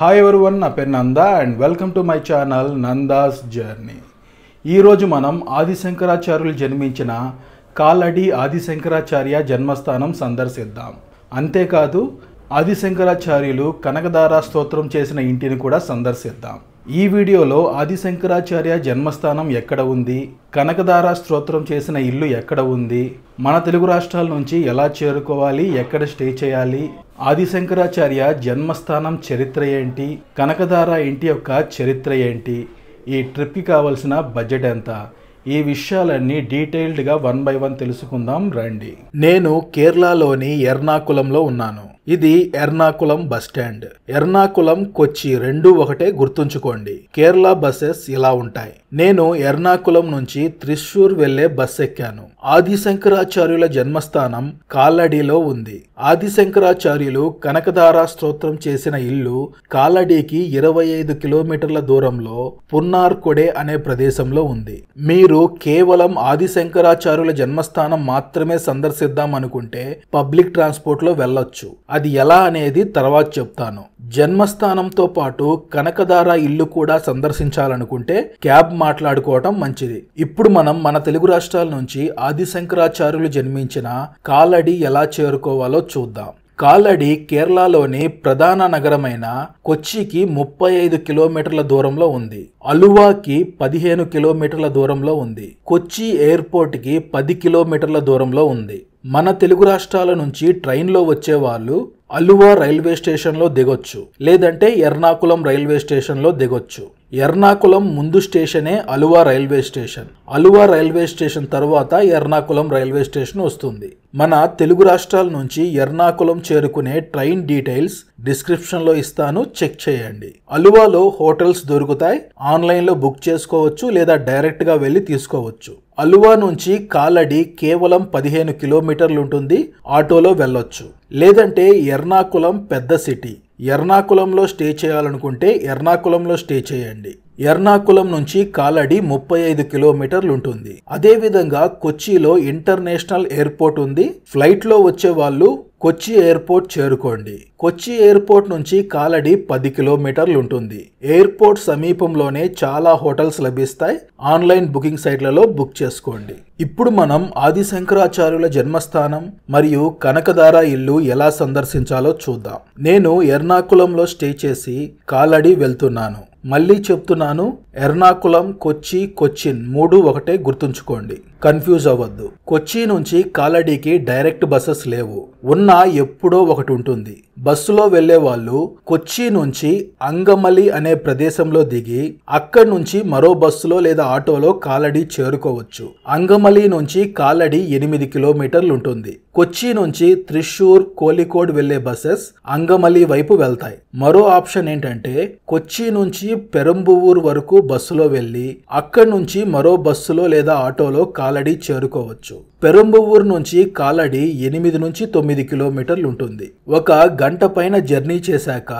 hi everyone నా పేరు Nanda and welcome to my channel Nanda's journey ఈరోజు మనం ఆదిశంకరాచార్యులు జన్మించిన కాలడి ఆదిశంకరాచార్య జన్మస్థానం సందర్శిద్దాం అంతేకాదు ఆదిశంకరాచార్యులు కనకదారా స్తోత్రం చేసిన ఇంటిని కూడా సందర్శిద్దాం ఈ వీడియోలో ఆదిశంకరాచార్య జన్మస్థానం ఎక్కడ ఉంది కనకదార స్తోత్రం చేసిన ఇల్లు ఎక్కడ ఉంది మన తెలుగు రాష్ట్రాల నుంచి ఎలా చేరుకోవాలి ఎక్కడ స్టే చేయాలి ఆదిశంకరాచార్య జన్మస్థానం చరిత్ర ఏంటి కనకధార ఇంటి యొక్క చరిత్ర ఏంటి ఈ ట్రిప్కి కావలసిన బడ్జెట్ ఎంత ఈ విషయాలన్నీ డీటెయిల్డ్గా వన్ బై వన్ తెలుసుకుందాం రండి నేను కేరళలోని ఎర్నాకులంలో ఉన్నాను ఇది ఎర్నాకులం బస్ స్టాండ్ ఎర్నాకులం కొచ్చి రెండు ఒకటే గుర్తుంచుకోండి కేరళ బస్సెస్ ఇలా ఉంటాయి నేను ఎర్నాకులం నుంచి త్రిశూర్ వెళ్లే బస్ ఎక్కాను ఆదిశంకరాచార్యుల జన్మస్థానం కాలడిలో ఉంది ఆదిశంకరాచార్యులు కనకధారా స్తోత్రం చేసిన ఇల్లు కాలడీకి ఇరవై ఐదు కిలోమీటర్ల దూరంలో పున్నార్కొడే అనే ప్రదేశంలో ఉంది మీరు కేవలం ఆదిశంకరాచార్యుల జన్మస్థానం మాత్రమే సందర్శిద్దాం అనుకుంటే పబ్లిక్ ట్రాన్స్పోర్ట్ లో వెళ్ళొచ్చు అది ఎలా అనేది తర్వాత చెప్తాను జన్మస్థానంతో పాటు కనకధార ఇల్లు కూడా సందర్శించాలనుకుంటే క్యాబ్ మాట్లాడుకోవటం మంచిది ఇప్పుడు మనం మన తెలుగు రాష్ట్రాల నుంచి ఆది శంకరాచార్యులు జన్మించిన కాలడి ఎలా చేరుకోవాలో చూద్దాం కాలడి కేరళలోని ప్రధాన నగరమైన కొచ్చికి ముప్పై ఐదు కిలోమీటర్ల దూరంలో ఉంది అలువాకి పదిహేను కిలోమీటర్ల దూరంలో ఉంది కొచ్చి ఎయిర్పోర్ట్కి పది కిలోమీటర్ల దూరంలో ఉంది మన తెలుగు రాష్ట్రాల నుంచి ట్రైన్లో వచ్చేవాళ్ళు అలువా రైల్వే స్టేషన్లో దిగొచ్చు లేదంటే ఎర్నాకులం రైల్వే స్టేషన్లో దిగొచ్చు ఎర్నాకులం ముందు స్టేషనే Aluva railway station Aluva railway station తర్వాత ఎర్నాకులం రైల్వే స్టేషన్ వస్తుంది మన తెలుగు రాష్ట్రాల నుంచి ఎర్నాకులం చేరుకునే ట్రైన్ డీటెయిల్స్ డిస్క్రిప్షన్లో ఇస్తాను చెక్ చేయండి అలువాలో హోటల్స్ దొరుకుతాయి ఆన్లైన్లో బుక్ చేసుకోవచ్చు లేదా డైరెక్ట్గా వెళ్ళి తీసుకోవచ్చు అలువా నుంచి కాలడి కేవలం పదిహేను కిలోమీటర్లు ఉంటుంది ఆటోలో వెళ్ళొచ్చు లేదంటే ఎర్నాకులం పెద్ద సిటీ ఎర్నాకులంలో స్టే చేయాలనుకుంటే ఎర్నాకులంలో స్టే చేయండి ఎర్నాకులం నుంచి కాలడి ముప్పై ఐదు కిలోమీటర్లు ఉంటుంది అదేవిధంగా కొచ్చిలో ఇంటర్నేషనల్ ఎయిర్పోర్ట్ ఉంది ఫ్లైట్లో వచ్చే వాళ్ళు కొచ్చి ఎయిర్పోర్ట్ చేరుకోండి కొచ్చి ఎయిర్పోర్ట్ నుంచి కాలడి పది కిలోమీటర్లు ఉంటుంది ఎయిర్పోర్ట్ సమీపంలోనే చాలా హోటల్స్ లభిస్తాయి ఆన్లైన్ బుకింగ్ సైట్లలో బుక్ చేసుకోండి ఇప్పుడు మనం ఆది శంకరాచార్యుల జన్మస్థానం మరియు కనకదార ఇల్లు ఎలా సందర్శించాలో చూద్దాం నేను ఎర్నాకులంలో స్టే చేసి కాలడి వెళ్తున్నాను మళ్ళీ చెప్తున్నాను ఎర్నాకులం కొచ్చి కొచ్చిన్ మూడు ఒకటే గుర్తుంచుకోండి కన్ఫ్యూజ్ అవ్వద్దు కొచ్చి నుంచి కాలడీకి డైరెక్ట్ బస్సెస్ లేవు ఉన్నా ఎప్పుడో ఒకటి ఉంటుంది బస్సులో వెళ్లే వాళ్ళు కొచ్చి నుంచి అంగమలి అనే ప్రదేశంలో దిగి అక్కడి నుంచి మరో బస్సులో లేదా ఆటోలో కాలడి చేరుకోవచ్చు అంగమలి నుంచి కాలడి ఎనిమిది కిలోమీటర్లు ఉంటుంది కొచ్చి నుంచి త్రిశూర్ కోలికోడ్ వెళ్లే బస్సెస్ అంగమలి వైపు వెళ్తాయి మరో ఆప్షన్ ఏంటంటే కొచ్చి నుంచి పెరంబువూర్ వరకు బస్సులో వెళ్లి అక్కడి నుంచి మరో బస్సులో లేదా ఆటోలో కాలడి చేరుకోవచ్చు పెరంబువూర్ నుంచి కాలడి ఎనిమిది నుంచి తొమ్మిది కిలోమీటర్లు ఉంటుంది ఒక గంట పైన జర్నీ చేశాక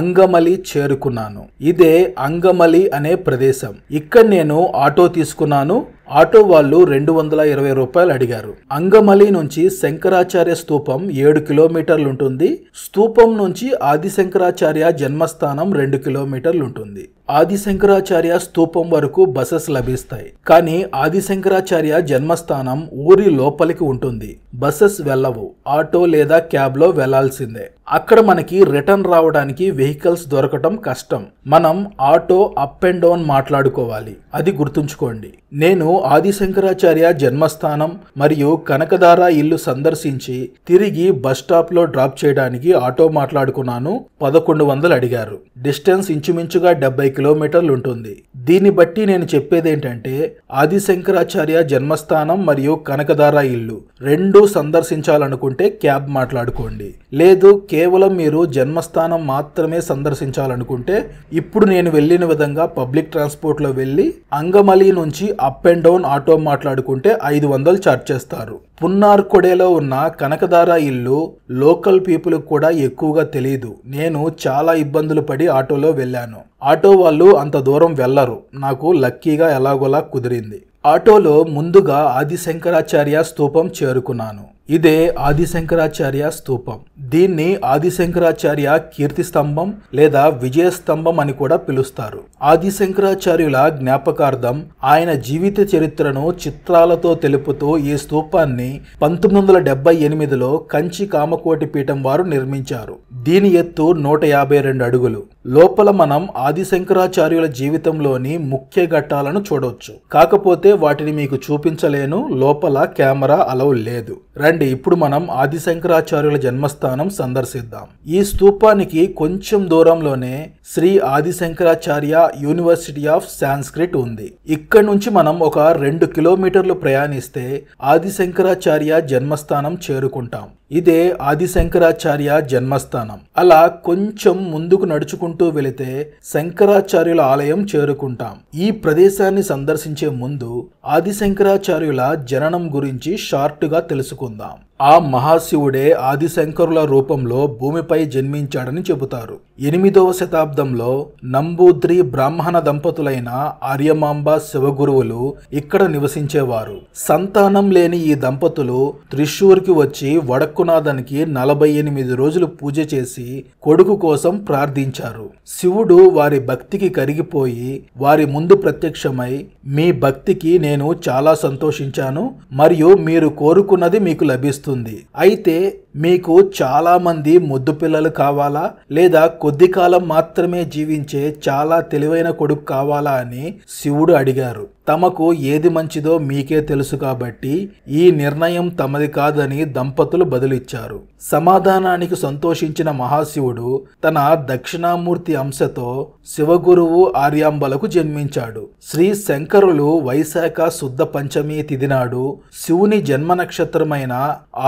అంగమలి చేరుకున్నాను ఇదే అంగమలి అనే ప్రదేశం ఇక్కడ నేను ఆటో తీసుకున్నాను ఆటో వాళ్ళు రెండు వందల ఇరవై రూపాయలు అడిగారు అంగమలి నుంచి శంకరాచార్య స్తూపం ఏడు కిలోమీటర్లు ఉంటుంది స్తూపం నుంచి ఆది శంకరాచార్య జన్మస్థానం రెండు కిలోమీటర్లు ఉంటుంది ఆదిశంకరాచార్య స్థూపం వరకు బసెస్ లభిస్తాయి కానీ ఆదిశంకరాచార్య జన్మస్థానం ఊరి లోపలికి ఉంటుంది బసెస్ వెళ్ళవు ఆటో లేదా క్యాబ్లో వెళ్లాల్సిందే అక్కడ మనకి రిటర్న్ రావడానికి వెహికల్స్ దొరకటం కష్టం మనం ఆటో అప్ అండ్ డౌన్ మాట్లాడుకోవాలి అది గుర్తుంచుకోండి నేను ఆదిశంకరాచార్య జన్మస్థానం మరియు కనకదార ఇల్లు సందర్శించి తిరిగి బస్ స్టాప్ లో డ్రాప్ చేయడానికి ఆటో మాట్లాడుకున్నాను పదకొండు వందలు అడిగారు డిస్టెన్స్ ఇంచుమించుగా డెబ్బై కిలోమీటర్లు ఉంటుంది దీన్ని బట్టి నేను చెప్పేది ఏంటంటే ఆదిశంకరాచార్య జన్మస్థానం మరియు కనకదార ఇల్లు రెండు సందర్శించాలనుకుంటే క్యాబ్ మాట్లాడుకోండి లేదు కేవలం మీరు జన్మస్థానం మాత్రమే సందర్శించాలనుకుంటే ఇప్పుడు నేను వెళ్ళిన విధంగా పబ్లిక్ ట్రాన్స్పోర్ట్లో వెళ్ళి అంగమలి నుంచి అప్ అండ్ డౌన్ ఆటో మాట్లాడుకుంటే ఐదు వందలు చార్జ్ చేస్తారు పున్నార్ కొడేలో ఉన్న కనకదార ఇల్లు లోకల్ పీపుల్ కూడా ఎక్కువగా తెలియదు నేను చాలా ఇబ్బందులు పడి ఆటోలో వెళ్ళాను ఆటో వాళ్ళు అంత దూరం వెళ్ళరు నాకు లక్కీగా ఎలాగోలా కుదిరింది ఆటోలో ముందుగా ఆదిశంకరాచార్య స్తూపం చేరుకున్నాను ఇదే ఆదిశంకరాచార్య స్థూపం దీన్ని ఆదిశంకరాచార్య కీర్తి స్తంభం లేదా విజయ స్తంభం అని కూడా పిలుస్తారు ఆదిశంకరాచార్యుల జ్ఞాపకార్థం ఆయన జీవిత చరిత్రను చిత్రాలతో తెలుపుతూ ఈ స్థూపాన్ని పంతొమ్మిది వందల డెబ్బై ఎనిమిదిలో కంచి కామకోటి పీఠం వారు నిర్మించారు దీని ఎత్తు నూట యాభై రెండు అడుగులు లోపల మనం ఆదిశంకరాచార్యుల జీవితంలోని ముఖ్య ఘట్టాలను చూడవచ్చు కాకపోతే వాటిని మీకు చూపించలేను లోపల కెమెరా అలవు లేదు రండి రండి ఇప్పుడు మనం ఆది శంకరాచార్యుల జన్మస్థానం సందర్శిద్దాం ఈ స్తూపానికి కొంచెం దూరంలోనే శ్రీ ఆది శంకరాచార్య యూనివర్సిటీ ఆఫ్ సాంస్క్రిట్ ఉంది ఇక్కడ నుంచి మనం ఒక రెండు కిలోమీటర్లు ప్రయాణిస్తే ఆది శంకరాచార్య జన్మస్థానం చేరుకుంటాం ఇదే ఆదిశంకరాచార్య జన్మస్థానం అలా కొంచెం ముందుకు నడుచుకుంటూ వెళితే శంకరాచార్యుల ఆలయం చేరుకుంటాం ఈ ప్రదేశాన్ని సందర్శించే ముందు ఆదిశంకరాచార్యుల జననం గురించి షార్ట్గా తెలుసుకుందాం ఆ మహాశివుడే ఆదిశంకరుల రూపంలో భూమిపై జన్మించాడని చెబుతారు ఎనిమిదవ శతాబ్దంలో నంబూద్రి బ్రాహ్మణ దంపతులైన ఆర్యమాంబ శివగురువులు ఇక్కడ నివసించేవారు సంతానం లేని ఈ దంపతులు త్రిశూర్కి వచ్చి వడక్కునాథనికి నలభై ఎనిమిది రోజులు పూజ చేసి కొడుకు కోసం ప్రార్థించారు శివుడు వారి భక్తికి కరిగిపోయి వారి ముందు ప్రత్యక్షమై మీ భక్తికి నేను చాలా సంతోషించాను మరియు మీరు కోరుకున్నది మీకు లభిస్తుంది అయితే మీకు చాలామంది ముద్దు పిల్లలు కావాలా లేదా కొద్ది కాలం మాత్రమే జీవించే చాలా తెలివైన కొడుకు కావాలా అని శివుడు అడిగారు తమకు ఏది మంచిదో మీకే తెలుసు కాబట్టి ఈ నిర్ణయం తమది కాదని దంపతులు బదులిచ్చారు సమాధానానికి సంతోషించిన మహాశివుడు తన దక్షిణామూర్తి అంశతో శివగురువు ఆర్యాంబలకు జన్మించాడు శ్రీ శంకరులు వైశాఖ శుద్ధ పంచమి తిథి నాడు శివుని జన్మ నక్షత్రమైన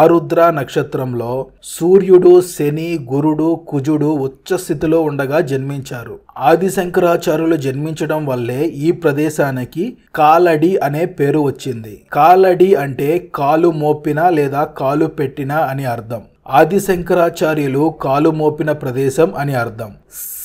ఆరుద్ర నక్షత్రంలో సూర్యుడు శని గురుడు కుజుడు ఉచ్చస్థితిలో ఉండగా జన్మించారు ఆది శంకరాచార్యులు జన్మించడం వల్లే ఈ ప్రదేశానికి కాలడి అనే పేరు వచ్చింది కాలడి అంటే కాలు మోపిన లేదా కాలు పెట్టిన అని అర్థం ఆది శంకరాచార్యులు కాలు మోపిన ప్రదేశం అని అర్థం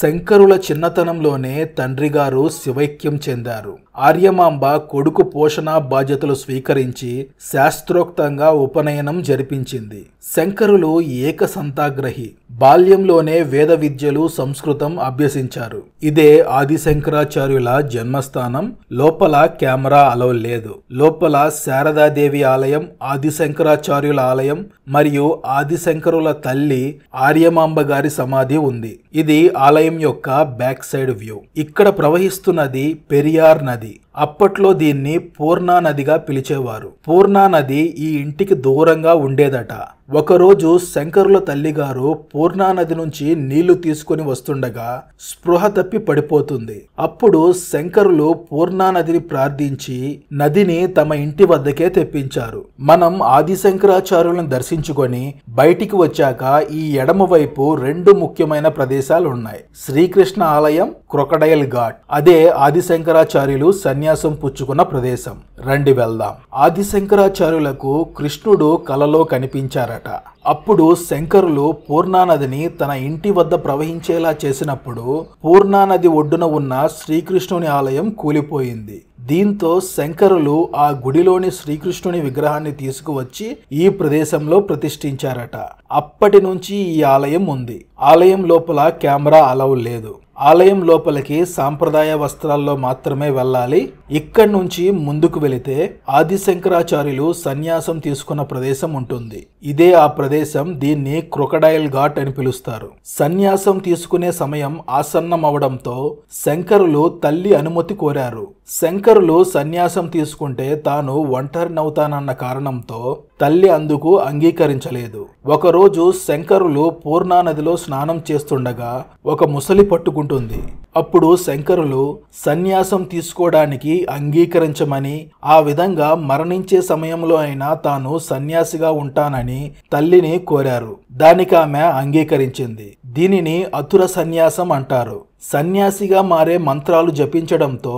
శంకరుల చిన్నతనంలోనే తండ్రి గారు శివైక్యం చెందారు ఆర్యమాంబ కొడుకు పోషణ బాధ్యతలు స్వీకరించి శాస్త్రోక్తంగా ఉపనయనం జరిపించింది శంకరులు ఏక సంతాగ్రహి బాల్యంలోనే వేద విద్యలు సంస్కృతం అభ్యసించారు ఇదే ఆది శంకరాచార్యుల జన్మస్థానం లోపల కెమెరా అలవ్ లేదు లోపల శారదాదేవి ఆలయం ఆది శంకరాచార్యుల ఆలయం మరియు ఆది శంకరుల తల్లి ఆర్యమాంబ గారి సమాధి ఉంది ఇది ఆలయం యొక్క బ్యాక్ సైడ్ వ్యూ ఇక్కడ ప్రవహిస్తున్నది పెరియార్ నది అప్పట్లో దీన్ని పూర్ణానదిగా నదిగా పిలిచేవారు పూర్ణా నది ఈ ఇంటికి దూరంగా ఉండేదట ఒకరోజు శంకరుల తల్లిగారు పూర్ణానది నుంచి నీళ్లు తీసుకుని వస్తుండగా స్పృహ తప్పి పడిపోతుంది అప్పుడు శంకరులు పూర్ణానదిని ప్రార్థించి నదిని తమ ఇంటి వద్దకే తెప్పించారు మనం ఆదిశంకరాచార్యులను దర్శించుకొని బయటికి వచ్చాక ఈ ఎడమ వైపు రెండు ముఖ్యమైన ప్రదేశాలు ఉన్నాయి శ్రీకృష్ణ ఆలయం క్రొకడైల్ ఘాట్ అదే ఆదిశంకరాచార్యులు సన్యాసం పుచ్చుకున్న ప్రదేశం రండి వెళ్దాం ఆదిశంకరాచార్యులకు కృష్ణుడు కలలో కనిపించారు చేశారట అప్పుడు శంకరులు పూర్ణానదిని తన ఇంటి వద్ద ప్రవహించేలా చేసినప్పుడు పూర్ణానది ఒడ్డున ఉన్న శ్రీకృష్ణుని ఆలయం కూలిపోయింది దీంతో శంకరులు ఆ గుడిలోని శ్రీకృష్ణుని విగ్రహాన్ని తీసుకువచ్చి ఈ ప్రదేశంలో ప్రతిష్ఠించారట అప్పటి నుంచి ఈ ఆలయం ఉంది ఆలయం లోపల కెమెరా అలవ్ లేదు ఆలయం లోపలికి సాంప్రదాయ వస్త్రాల్లో మాత్రమే వెళ్ళాలి ఇక్కడి నుంచి ముందుకు వెళితే ఆదిశంకరాచార్యులు సన్యాసం తీసుకున్న ప్రదేశం ఉంటుంది ఇదే ఆ ప్రదేశం దీన్ని క్రొకడైల్ ఘాట్ అని పిలుస్తారు సన్యాసం తీసుకునే సమయం ఆసన్నమవడంతో శంకరులు తల్లి అనుమతి కోరారు శంకరు ఇతరులు సన్యాసం తీసుకుంటే తాను ఒంటరినవుతానన్న కారణంతో తల్లి అందుకు అంగీకరించలేదు ఒకరోజు శంకరులు పూర్ణానదిలో స్నానం చేస్తుండగా ఒక ముసలి పట్టుకుంటుంది అప్పుడు శంకరులు సన్యాసం తీసుకోవడానికి అంగీకరించమని ఆ విధంగా మరణించే సమయంలో అయినా తాను సన్యాసిగా ఉంటానని తల్లిని కోరారు దానికి ఆమె అంగీకరించింది దీనిని అతుర సన్యాసం అంటారు సన్యాసిగా మారే మంత్రాలు జపించడంతో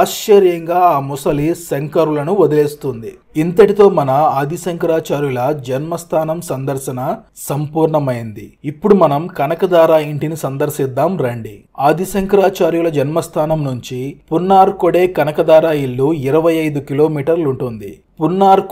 ఆశ్చర్యంగా ఆ ముసలి శంకరులను వదిలేస్తుంది ఇంతటితో మన ఆదిశంకరాచార్యుల జన్మస్థానం సందర్శన సంపూర్ణమైంది ఇప్పుడు మనం కనకదార ఇంటిని సందర్శిద్దాం రండి ఆదిశంకరాచార్యుల జన్మస్థానం నుంచి పున్నార్కొడే కనకదార ఇల్లు ఇరవై ఐదు కిలోమీటర్లు ఉంటుంది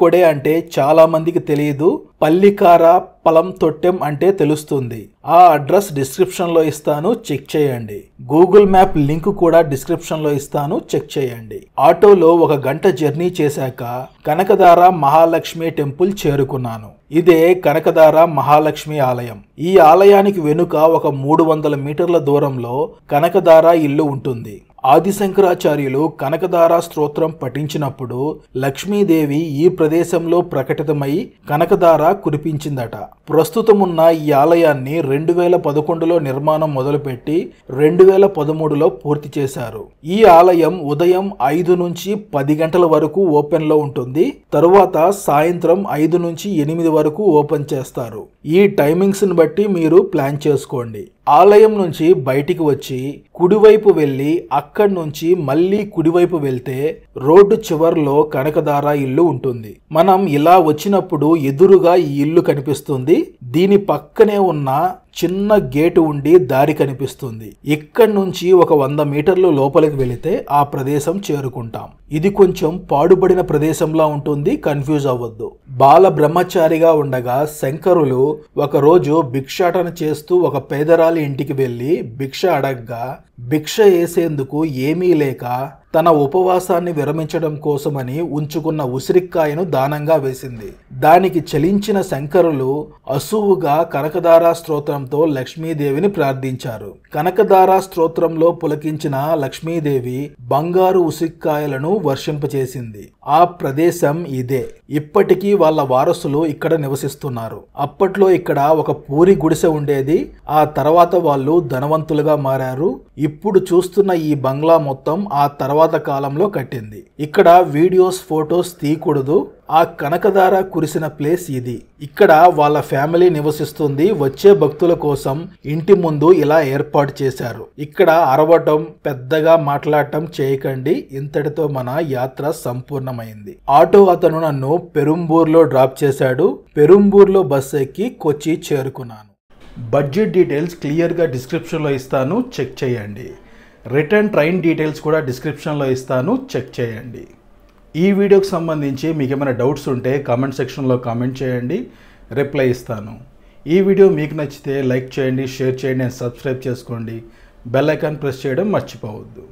కొడే అంటే చాలామందికి తెలియదు పల్లికార పలం తొట్టెం అంటే తెలుస్తుంది ఆ అడ్రస్ డిస్క్రిప్షన్లో ఇస్తాను చెక్ చేయండి గూగుల్ మ్యాప్ లింక్ కూడా డిస్క్రిప్షన్లో ఇస్తాను చెక్ చేయండి ఆటోలో ఒక గంట జర్నీ చేశాక కనకదార మహాలక్ష్మి టెంపుల్ చేరుకున్నాను ఇదే కనకదార మహాలక్ష్మి ఆలయం ఈ ఆలయానికి వెనుక ఒక మూడు వందల మీటర్ల దూరంలో కనకదార ఇల్లు ఉంటుంది ఆదిశంకరాచార్యులు కనకదారా స్తోత్రం పఠించినప్పుడు లక్ష్మీదేవి ఈ ప్రదేశంలో ప్రకటితమై కనకదార కురిపించిందట ప్రస్తుతమున్న ఈ ఆలయాన్ని రెండు వేల పదకొండులో నిర్మాణం మొదలుపెట్టి రెండు వేల పదమూడులో పూర్తి చేశారు ఈ ఆలయం ఉదయం ఐదు నుంచి పది గంటల వరకు ఓపెన్లో ఉంటుంది తరువాత సాయంత్రం ఐదు నుంచి ఎనిమిది వరకు ఓపెన్ చేస్తారు ఈ టైమింగ్స్ని బట్టి మీరు ప్లాన్ చేసుకోండి ఆలయం నుంచి బయటికి వచ్చి కుడివైపు వెళ్ళి అక్కడి నుంచి మళ్ళీ కుడివైపు వెళ్తే రోడ్డు చివర్లో కనకదార ఇల్లు ఉంటుంది మనం ఇలా వచ్చినప్పుడు ఎదురుగా ఈ ఇల్లు కనిపిస్తుంది దీని పక్కనే ఉన్న చిన్న గేటు ఉండి దారి కనిపిస్తుంది ఇక్కడి నుంచి ఒక వంద మీటర్లు లోపలికి వెళితే ఆ ప్రదేశం చేరుకుంటాం ఇది కొంచెం పాడుబడిన ప్రదేశంలా ఉంటుంది కన్ఫ్యూజ్ అవ్వద్దు బాల బ్రహ్మచారిగా ఉండగా శంకరులు ఒకరోజు భిక్షాటన చేస్తూ ఒక పేదరాలి ఇంటికి వెళ్ళి భిక్ష అడగ్గా భిక్ష వేసేందుకు ఏమీ లేక తన ఉపవాసాన్ని విరమించడం కోసమని ఉంచుకున్న ఉసిరికాయను దానంగా వేసింది దానికి చలించిన శంకరులు అసువుగా కనకదారా స్తోత్రంతో లక్ష్మీదేవిని ప్రార్థించారు కనకదారా స్తోత్రంలో పులకించిన లక్ష్మీదేవి బంగారు ఉసిరికాయలను వర్షింపచేసింది ఆ ప్రదేశం ఇదే ఇప్పటికీ వాళ్ళ వారసులు ఇక్కడ నివసిస్తున్నారు అప్పట్లో ఇక్కడ ఒక పూరి గుడిసె ఉండేది ఆ తర్వాత వాళ్ళు ధనవంతులుగా మారారు ఇప్పుడు చూస్తున్న ఈ బంగ్లా మొత్తం ఆ తర్వాత తర్వాత కాలంలో కట్టింది ఇక్కడ వీడియోస్ ఫొటోస్ తీయకూడదు ఆ కనకధార కురిసిన ప్లేస్ ఇది ఇక్కడ వాళ్ళ ఫ్యామిలీ నివసిస్తుంది వచ్చే భక్తుల కోసం ఇంటి ముందు ఇలా ఏర్పాటు చేశారు ఇక్కడ అరవటం పెద్దగా మాట్లాడటం చేయకండి ఇంతటితో మన యాత్ర సంపూర్ణమైంది ఆటో అతను నన్ను పెరుంబూర్లో డ్రాప్ చేశాడు పెరుంబూర్లో బస్ ఎక్కి కొచ్చి చేరుకున్నాను బడ్జెట్ డీటెయిల్స్ క్లియర్గా డిస్క్రిప్షన్లో ఇస్తాను చెక్ చేయండి రిటర్న్ ట్రైన్ డీటెయిల్స్ కూడా డిస్క్రిప్షన్లో ఇస్తాను చెక్ చేయండి ఈ వీడియోకి సంబంధించి మీకు ఏమైనా డౌట్స్ ఉంటే కామెంట్ సెక్షన్లో కామెంట్ చేయండి రిప్లై ఇస్తాను ఈ వీడియో మీకు నచ్చితే లైక్ చేయండి షేర్ చేయండి అండ్ సబ్స్క్రైబ్ చేసుకోండి బెల్ ఐకాన్ ప్రెస్ చేయడం మర్చిపోవద్దు